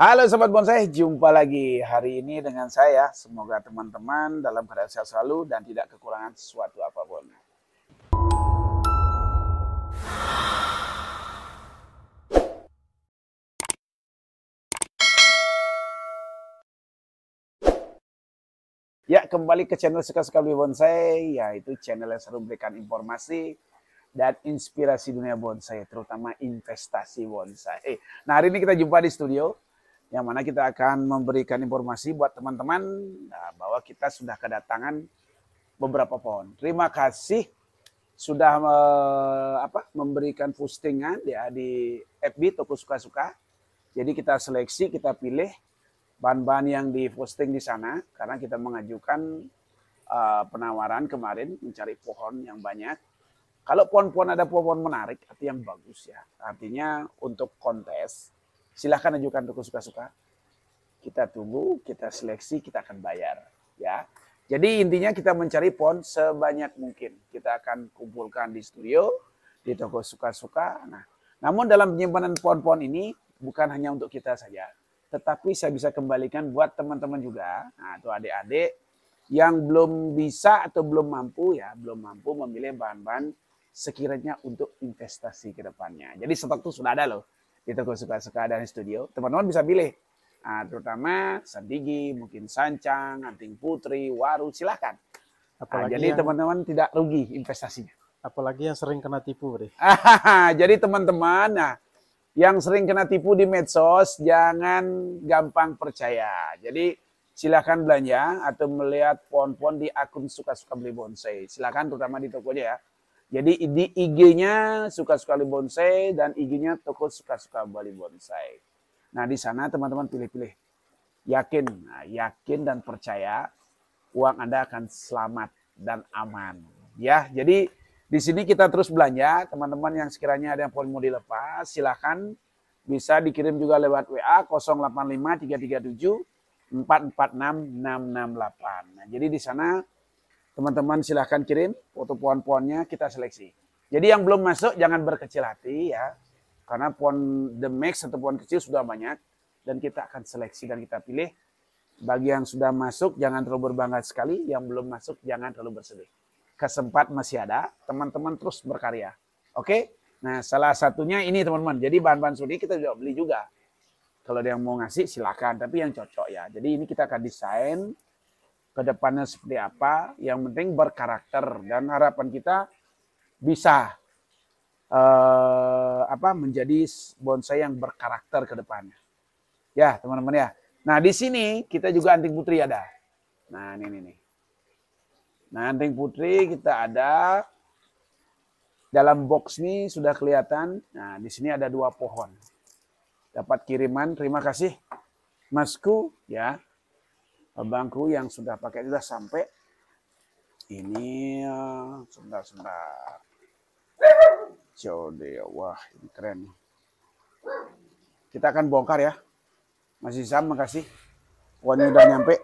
Halo Sobat Bonsai, jumpa lagi hari ini dengan saya. Semoga teman-teman dalam keadaan sehat selalu dan tidak kekurangan sesuatu apapun. Ya, kembali ke channel Suka-Suka Lebih Bonsai, yaitu channel yang selalu memberikan informasi dan inspirasi dunia bonsai, terutama investasi bonsai. Eh, nah, hari ini kita jumpa di studio yang mana kita akan memberikan informasi buat teman-teman nah, bahwa kita sudah kedatangan beberapa pohon. Terima kasih sudah me, eh, apa, memberikan postingan ya, di FB Toko Suka-Suka. Jadi kita seleksi, kita pilih bahan-bahan yang di posting di sana karena kita mengajukan uh, penawaran kemarin mencari pohon yang banyak. Kalau pohon-pohon ada pohon menarik, artinya yang bagus ya. Artinya untuk kontes silahkan ajukan toko suka-suka. Kita tunggu, kita seleksi, kita akan bayar. Ya, jadi intinya kita mencari pon sebanyak mungkin. Kita akan kumpulkan di studio, di toko suka-suka. Nah, namun dalam penyimpanan pon-pon ini bukan hanya untuk kita saja, tetapi saya bisa kembalikan buat teman-teman juga, nah, atau adik-adik yang belum bisa atau belum mampu ya, belum mampu memilih bahan-bahan sekiranya untuk investasi ke depannya. Jadi stok itu sudah ada loh toko suka-suka dari studio. Teman-teman bisa pilih. Nah, terutama Sandigi, mungkin Sancang, Anting Putri, Waru, silahkan. Ah, Apalagi nah, jadi teman-teman tidak rugi investasinya. Apalagi yang sering kena tipu, jadi teman-teman, nah yang sering kena tipu di medsos jangan gampang percaya. Jadi silahkan belanja atau melihat pohon-pohon di akun suka-suka beli bonsai. Silahkan terutama di tokonya ya. Jadi di IG-nya suka-suka Bali Bonsai dan IG-nya toko suka-suka Bali Bonsai. Nah di sana teman-teman pilih-pilih. Yakin, nah, yakin dan percaya uang Anda akan selamat dan aman. Ya, jadi di sini kita terus belanja. Teman-teman yang sekiranya ada yang mau dilepas, silahkan bisa dikirim juga lewat WA 085337446668. 446668. Nah, jadi di sana Teman-teman silahkan kirim foto pohon-pohonnya, kita seleksi. Jadi yang belum masuk jangan berkecil hati ya. Karena pohon the max atau pohon kecil sudah banyak. Dan kita akan seleksi dan kita pilih. Bagi yang sudah masuk jangan terlalu berbangga sekali. Yang belum masuk jangan terlalu bersedih. Kesempat masih ada. Teman-teman terus berkarya. Oke? Nah salah satunya ini teman-teman. Jadi bahan-bahan sudi kita juga beli juga. Kalau ada yang mau ngasih silakan. Tapi yang cocok ya. Jadi ini kita akan desain kedepannya seperti apa. Yang penting berkarakter dan harapan kita bisa uh, apa menjadi bonsai yang berkarakter ke depannya. Ya, teman-teman ya. Nah, di sini kita juga anting putri ada. Nah, ini nih. Nah, anting putri kita ada dalam box ini sudah kelihatan. Nah, di sini ada dua pohon. Dapat kiriman, terima kasih Masku ya bangku yang sudah pakai sudah sampai ini eh, sebentar sebentar Jodoh, wah ini keren kita akan bongkar ya masih sama kasih Pohonnya udah nyampe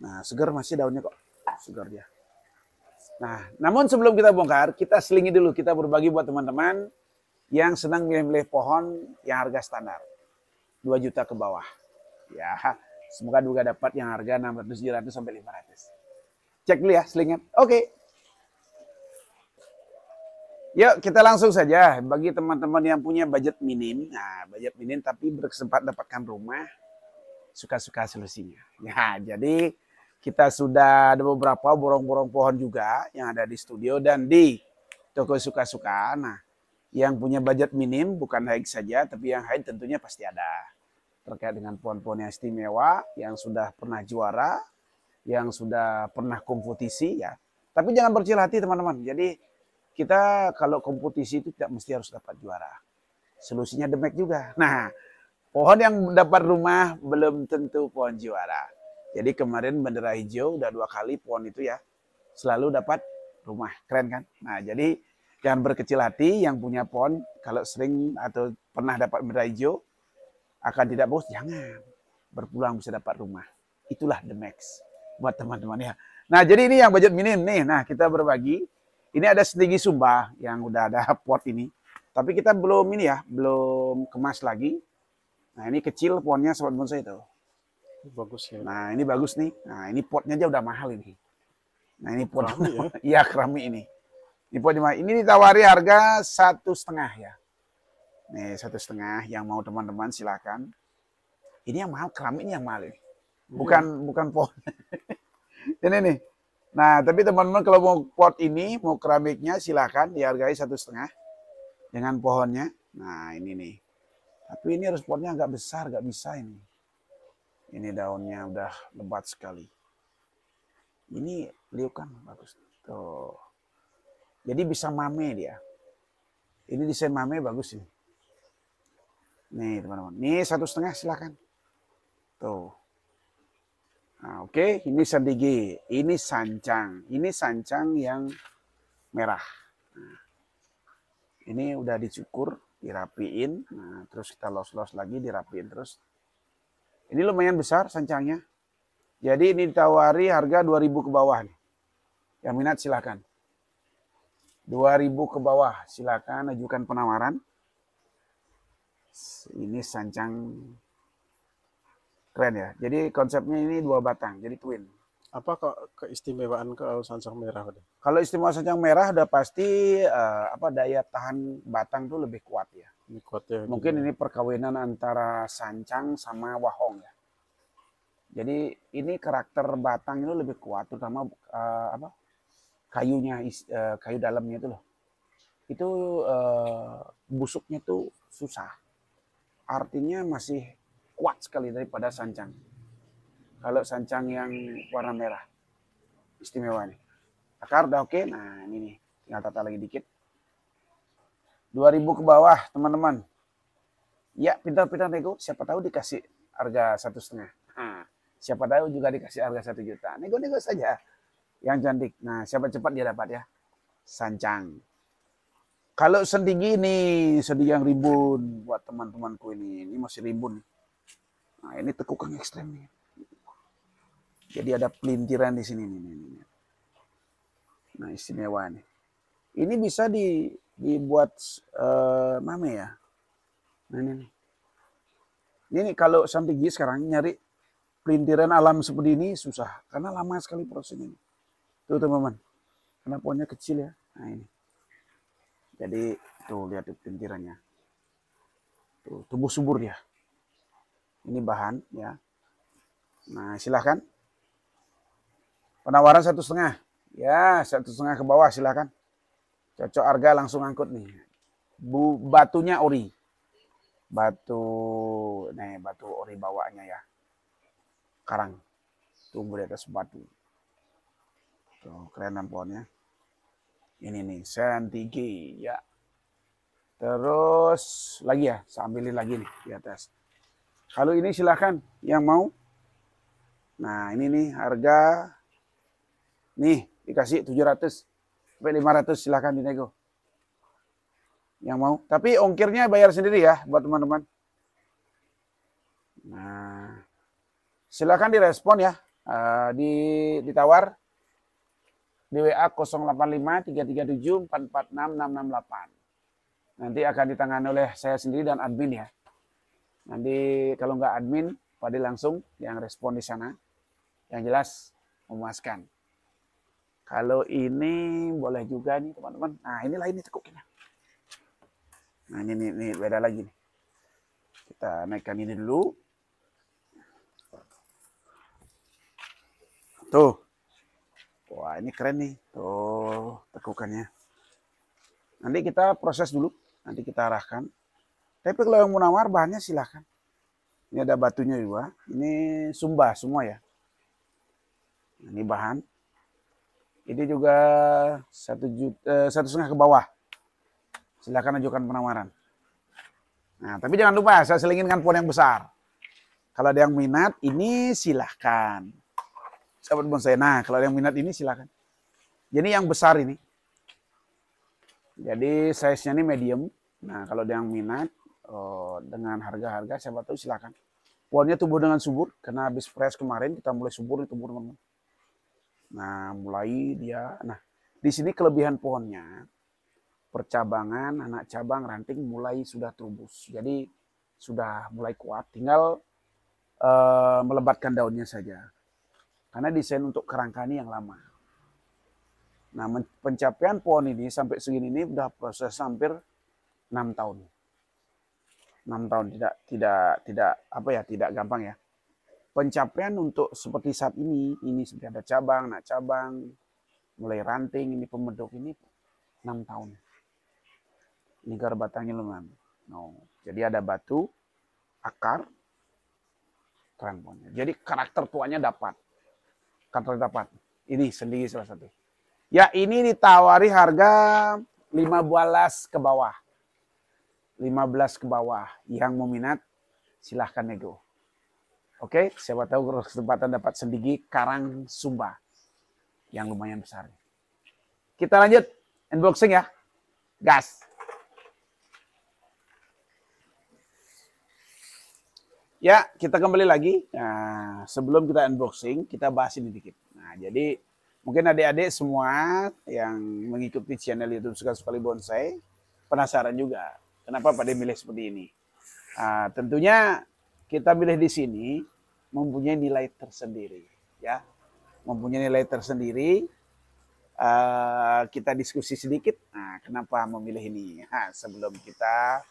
nah segar masih daunnya kok segar dia nah namun sebelum kita bongkar kita selingi dulu kita berbagi buat teman-teman yang senang milih-milih pohon yang harga standar 2 juta ke bawah ya Semoga juga dapat yang harga 600, 700 sampai 500. Cek dulu ya selingnya. Oke. Okay. Yuk kita langsung saja bagi teman-teman yang punya budget minim, nah budget minim tapi berkesempatan dapatkan rumah, suka-suka solusinya. Ya jadi kita sudah ada beberapa borong-borong pohon juga yang ada di studio dan di toko suka-suka. Nah yang punya budget minim bukan high saja tapi yang high tentunya pasti ada terkait dengan pohon-pohon yang istimewa, yang sudah pernah juara, yang sudah pernah kompetisi ya. Tapi jangan berkecil hati teman-teman. Jadi kita kalau kompetisi itu tidak mesti harus dapat juara. Solusinya demek juga. Nah, pohon yang dapat rumah belum tentu pohon juara. Jadi kemarin bendera hijau udah dua kali pohon itu ya selalu dapat rumah. Keren kan? Nah, jadi jangan berkecil hati yang punya pohon kalau sering atau pernah dapat bendera hijau akan tidak bos jangan. Berpulang bisa dapat rumah. Itulah the max buat teman-teman ya. Nah, jadi ini yang budget minim nih. Nah, kita berbagi. Ini ada sedikit Sumba yang udah ada pot ini. Tapi kita belum ini ya, belum kemas lagi. Nah, ini kecil pohonnya sobat bonsai itu. Bagus ya. Nah, ini bagus nih. Nah, ini potnya aja udah mahal ini. Nah, ini pot. Ya? Iya, ya? kerami ini. Ini pot ini ditawari harga satu setengah ya. Nih satu setengah yang mau teman-teman silakan. Ini yang mahal keramik ini yang mahal ini. Iya. Bukan hmm. bukan pot. ini nih. Nah tapi teman-teman kalau mau pot ini mau keramiknya silakan dihargai satu setengah dengan pohonnya. Nah ini nih. Tapi ini harus potnya agak besar, nggak bisa ini. Ini daunnya udah lebat sekali. Ini liukan bagus. Tuh. Jadi bisa mame dia. Ini desain mame bagus ini. Nih teman-teman, nih satu setengah silakan Tuh. Nah, oke, okay. ini serdigi, ini sancang, ini sancang yang merah. Nah, ini udah dicukur, dirapiin, nah, terus kita los-los lagi, dirapiin terus. Ini lumayan besar sancangnya. Jadi ini ditawari harga 2000 ke bawah nih. Yang minat silahkan. 2000 ke bawah silakan ajukan penawaran ini sancang keren ya. Jadi konsepnya ini dua batang, jadi twin. Apa ke keistimewaan kalau sancang merah udah? Kalau istimewa sancang merah udah pasti uh, apa daya tahan batang tuh lebih kuat ya. Lebih kuat ya. Mungkin gitu. ini perkawinan antara sancang sama wahong ya. Jadi ini karakter batang itu lebih kuat, terutama uh, apa kayunya uh, kayu dalamnya itu loh. Itu uh, busuknya tuh susah artinya masih kuat sekali daripada sancang. Kalau sancang yang warna merah, istimewa nih. Akar udah oke, nah ini nih, tinggal tata lagi dikit. 2000 ke bawah teman-teman. Ya pintar-pintar nego, siapa tahu dikasih harga satu setengah. Nah, siapa tahu juga dikasih harga satu juta. Nego-nego saja yang cantik. Nah siapa cepat dia dapat ya. Sancang. Kalau sedih gini, sedih yang rimbun buat teman-temanku ini. Ini masih rimbun. Nah, ini tekukan ekstrem nih. Jadi ada pelintiran di sini nih. nih, Nah, istimewa nih. Ini bisa di dibuat uh, eh, mana ya? Nah, ini nih. Ini kalau sampai gini sekarang nyari pelintiran alam seperti ini susah karena lama sekali proses ini. Tuh teman-teman. Karena pohonnya kecil ya. Nah, ini. Jadi tuh lihat di pinggirannya. Tuh, tubuh subur dia. Ini bahan ya. Nah silahkan. Penawaran satu setengah. Ya satu setengah ke bawah silahkan. Cocok harga langsung angkut nih. Bu, batunya ori. Batu, nih batu ori bawaannya ya. Karang. Tumbuh di atas batu. Tuh, keren pohonnya ini nih sen ya terus lagi ya sambilin lagi nih di atas kalau ini silahkan yang mau nah ini nih harga nih dikasih 700 sampai 500 silahkan dinego yang mau tapi ongkirnya bayar sendiri ya buat teman-teman nah silahkan direspon ya uh, di ditawar di WA 085 337 446 668. Nanti akan ditangani oleh saya sendiri dan admin ya. Nanti kalau nggak admin, pada langsung yang respon di sana. Yang jelas memuaskan. Kalau ini boleh juga nih teman-teman. Nah inilah ini tekuknya. Nah ini, ini, ini beda lagi nih. Kita naikkan ini dulu. Tuh ini keren nih tuh tekukannya nanti kita proses dulu nanti kita arahkan tapi kalau yang mau nawar bahannya silahkan ini ada batunya juga ini sumba semua ya ini bahan ini juga satu juta eh, satu setengah ke bawah silahkan ajukan penawaran nah tapi jangan lupa saya selinginkan pohon yang besar kalau ada yang minat ini silahkan Sahabat bonsai. Nah, kalau ada yang minat ini silakan. Jadi yang besar ini. Jadi size-nya ini medium. Nah, kalau ada yang minat oh, dengan harga-harga siapa tahu silakan. Pohonnya tumbuh dengan subur karena habis fresh kemarin kita mulai subur itu tumbuh teman Nah, mulai dia nah di sini kelebihan pohonnya percabangan, anak cabang, ranting mulai sudah tumbuh. Jadi sudah mulai kuat, tinggal uh, melebatkan daunnya saja. Karena desain untuk kerangka ini yang lama. Nah, pencapaian pohon ini sampai segini ini sudah proses hampir 6 tahun. 6 tahun tidak tidak tidak apa ya, tidak gampang ya. Pencapaian untuk seperti saat ini, ini sudah ada cabang, nak cabang, mulai ranting, ini pemedok ini 6 tahun. Ini batangnya lumayan. No. Jadi ada batu, akar, keren pohonnya. Jadi karakter tuanya dapat kantor dapat. Ini sendiri salah satu. Ya ini ditawari harga 15 ke bawah. 15 ke bawah. Yang minat silahkan nego. Oke, siapa tahu kesempatan dapat sendiri karang Sumba yang lumayan besar. Kita lanjut unboxing ya. Gas. Ya, kita kembali lagi. Nah, sebelum kita unboxing, kita bahas ini dikit. Nah, jadi mungkin adik-adik semua yang mengikuti channel YouTube Suka Sekali Bonsai penasaran juga kenapa pada milih seperti ini. Nah, tentunya kita milih di sini mempunyai nilai tersendiri, ya, mempunyai nilai tersendiri. Uh, kita diskusi sedikit. Nah, kenapa memilih ini? Nah, sebelum kita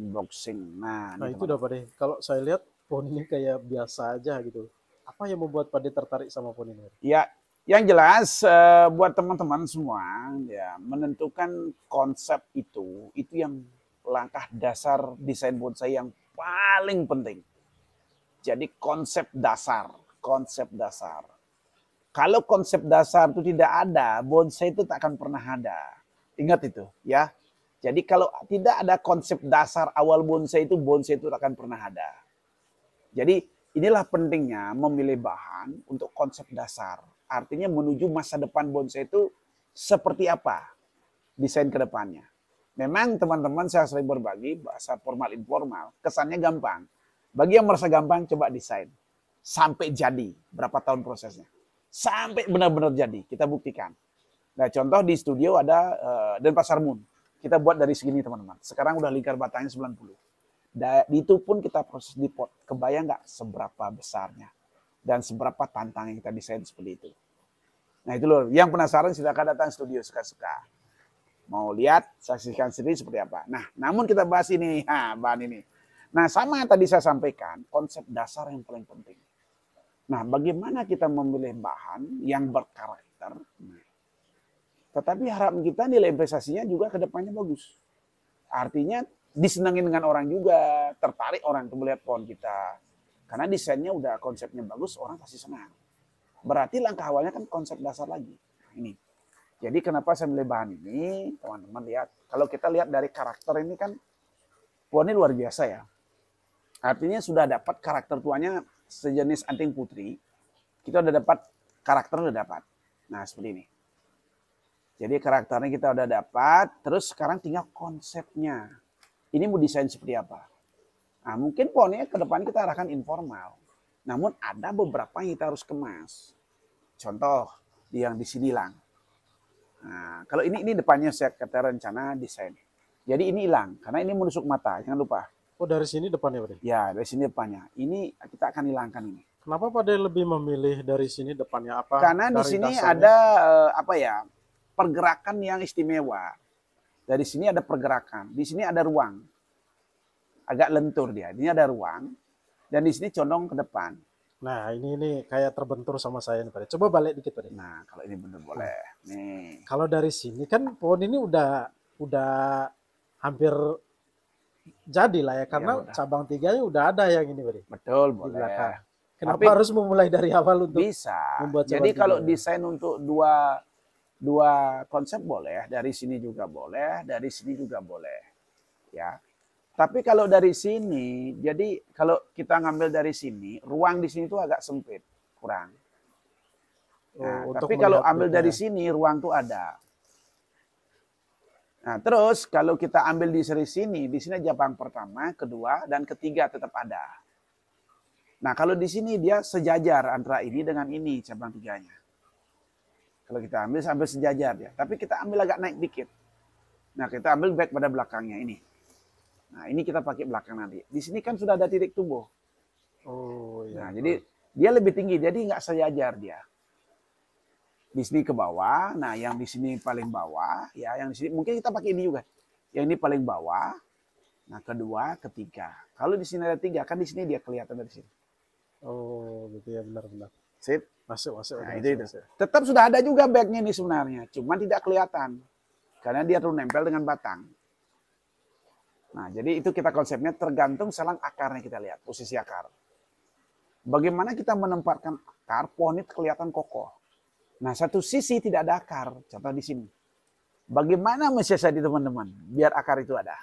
unboxing. Nah, nah itu udah pada. Kalau saya lihat poninya kayak biasa aja gitu. Apa yang membuat Pade tertarik sama poni ini? Ya, yang jelas eh, buat teman-teman semua ya menentukan konsep itu itu yang langkah dasar desain bonsai yang paling penting. Jadi konsep dasar, konsep dasar. Kalau konsep dasar itu tidak ada, bonsai itu tak akan pernah ada. Ingat itu ya. Jadi kalau tidak ada konsep dasar awal bonsai itu, bonsai itu tak akan pernah ada. Jadi inilah pentingnya memilih bahan untuk konsep dasar. Artinya menuju masa depan bonsai itu seperti apa desain kedepannya. Memang teman-teman saya sering berbagi bahasa formal informal, kesannya gampang. Bagi yang merasa gampang coba desain sampai jadi berapa tahun prosesnya. Sampai benar-benar jadi, kita buktikan. Nah, contoh di studio ada uh, Denpasar Moon. Kita buat dari segini, teman-teman. Sekarang udah lingkar batangnya 90 Da, itu pun kita proses di pot. Kebayang nggak seberapa besarnya dan seberapa yang kita desain seperti itu. Nah itu loh, yang penasaran silakan datang studio suka-suka. Mau lihat, saksikan sendiri seperti apa. Nah, namun kita bahas ini, ha, bahan ini. Nah, sama yang tadi saya sampaikan, konsep dasar yang paling penting. Nah, bagaimana kita memilih bahan yang berkarakter, nah, tetapi harap kita nilai investasinya juga kedepannya bagus. Artinya disenangin dengan orang juga, tertarik orang untuk melihat pohon kita. Karena desainnya udah konsepnya bagus, orang pasti senang. Berarti langkah awalnya kan konsep dasar lagi. Nah, ini. Jadi kenapa saya milih bahan ini, teman-teman lihat. Kalau kita lihat dari karakter ini kan, pohonnya luar biasa ya. Artinya sudah dapat karakter tuanya sejenis anting putri. Kita udah dapat, karakter udah dapat. Nah seperti ini. Jadi karakternya kita udah dapat, terus sekarang tinggal konsepnya ini mau desain seperti apa. Nah, mungkin pohonnya ke depan kita arahkan informal. Namun ada beberapa yang kita harus kemas. Contoh yang di sini hilang. Nah, kalau ini ini depannya saya kata rencana desain. Jadi ini hilang karena ini menusuk mata, jangan lupa. Oh, dari sini depannya berarti? Ya, dari sini depannya. Ini kita akan hilangkan ini. Kenapa pada lebih memilih dari sini depannya apa? Karena di sini ada eh, apa ya? pergerakan yang istimewa. Nah, dari sini ada pergerakan, di sini ada ruang. Agak lentur dia, ini ada ruang. Dan di sini condong ke depan. Nah, ini ini kayak terbentur sama saya nih, Pak. Coba balik dikit, Pak. Nah, kalau ini bener boleh. Nih. Kalau dari sini kan pohon ini udah udah hampir jadi lah ya karena ya, cabang tiganya udah ada yang ini, Pak. Betul, boleh. Belakang. Kenapa Tapi, harus memulai dari awal untuk bisa. membuat Jadi kalau desain untuk dua dua konsep boleh, dari sini juga boleh, dari sini juga boleh. Ya. Tapi kalau dari sini, jadi kalau kita ngambil dari sini, ruang di sini itu agak sempit, kurang. Oh, nah, oh, tapi kalau ambil itu, dari ya. sini, ruang tuh ada. Nah, terus kalau kita ambil di seri sini, di sini cabang pertama, kedua, dan ketiga tetap ada. Nah, kalau di sini dia sejajar antara ini dengan ini cabang tiganya. Kalau kita ambil sambil sejajar ya. Tapi kita ambil agak naik dikit. Nah, kita ambil back pada belakangnya ini. Nah, ini kita pakai belakang nanti. Di sini kan sudah ada titik tumbuh. Oh, iya. Nah, jadi dia lebih tinggi, jadi nggak sejajar dia. Di sini ke bawah, nah yang di sini paling bawah, ya yang di sini mungkin kita pakai ini juga. Yang ini paling bawah, nah kedua, ketiga. Kalau di sini ada tiga, kan di sini dia kelihatan dari sini. Oh, gitu ya benar-benar. Sip. Masuk, masuk. Nah, itu, itu. Tetap sudah ada juga bagnya ini sebenarnya, cuma tidak kelihatan. Karena dia terlalu nempel dengan batang. Nah, jadi itu kita konsepnya tergantung selang akarnya kita lihat, posisi akar. Bagaimana kita menempatkan akar, pohon itu kelihatan kokoh. Nah, satu sisi tidak ada akar, contoh di sini. Bagaimana mensiasati teman-teman biar akar itu ada?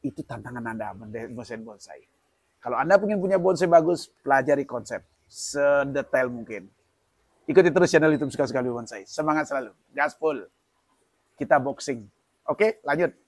Itu tantangan Anda mendesain bonsai. Kalau Anda ingin punya bonsai bagus, pelajari konsep sedetail mungkin. Ikuti terus channel YouTube Suka sekali bonsai. Semangat selalu. Gaspol. Kita boxing. Oke, lanjut.